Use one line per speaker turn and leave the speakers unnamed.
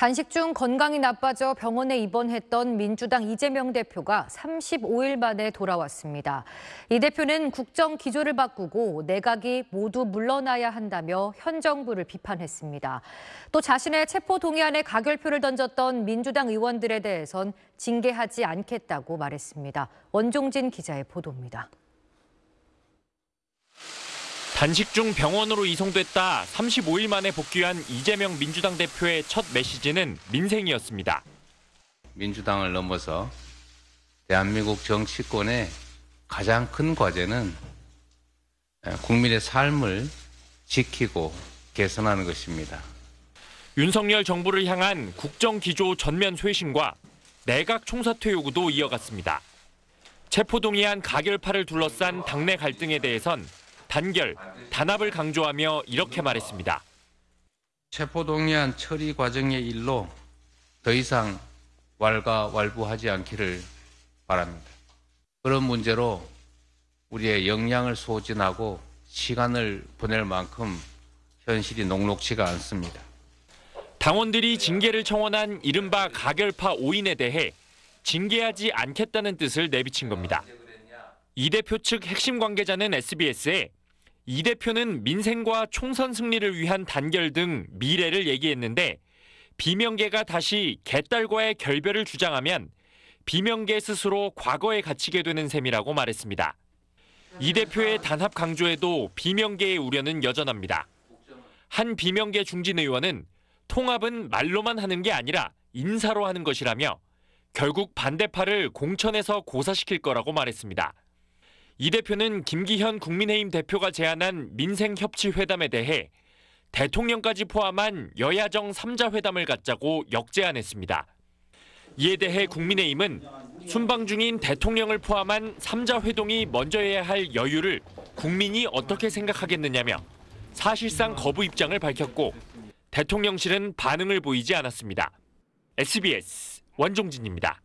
단식 중 건강이 나빠져 병원에 입원했던 민주당 이재명 대표가 35일 만에 돌아왔습니다. 이 대표는 국정 기조를 바꾸고 내각이 모두 물러나야 한다며 현 정부를 비판했습니다. 또 자신의 체포 동의안에 가결표를 던졌던 민주당 의원들에 대해선 징계하지 않겠다고 말했습니다. 원종진 기자의 보도입니다.
단식 중 병원으로 이송됐다 35일 만에 복귀한 이재명 민주당 대표의 첫 메시지는 민생이었습니다. 민주당을 넘어서
대한민국 정치권의 가장 큰 과제는 국민의
삶을 지키고 개선하는 것입니다. 윤석열 정부를 향한 국정기조 전면 쇄신과 내각 총사퇴 요구도 이어갔습니다. 체포동의안 가결파를 둘러싼 당내 갈등에 대해선 단결, 단합을 강조하며 이렇게 말했습니다.
체포동의안 처리 과정의 일로 더 이상 왈가왈부하지 않기를 바랍니다. 그런 문제로 우리의 역량을 소진하고
시간을 보낼 만큼 현실이 녹록치가 않습니다. 당원들이 징계를 청원한 이른바 가결파 5인에 대해 징계하지 않겠다는 뜻을 내비친 겁니다. 이 대표 측 핵심 관계자는 SBS에 이 대표는 민생과 총선 승리를 위한 단결 등 미래를 얘기했는데 비명계가 다시 개딸과의 결별을 주장하면 비명계 스스로 과거에 갇히게 되는 셈이라고 말했습니다. 이 대표의 단합 강조에도 비명계의 우려는 여전합니다. 한 비명계 중진 의원은 통합은 말로만 하는 게 아니라 인사로 하는 것이라며 결국 반대파를 공천에서 고사시킬 거라고 말했습니다. 이 대표는 김기현 국민의힘 대표가 제안한 민생협치회담에 대해 대통령까지 포함한 여야정 3자 회담을 갖자고 역제안했습니다. 이에 대해 국민의힘은 순방 중인 대통령을 포함한 3자 회동이 먼저 해야 할 여유를 국민이 어떻게 생각하겠느냐며 사실상 거부 입장을 밝혔고 대통령실은 반응을
보이지 않았습니다. SBS 원종진입니다.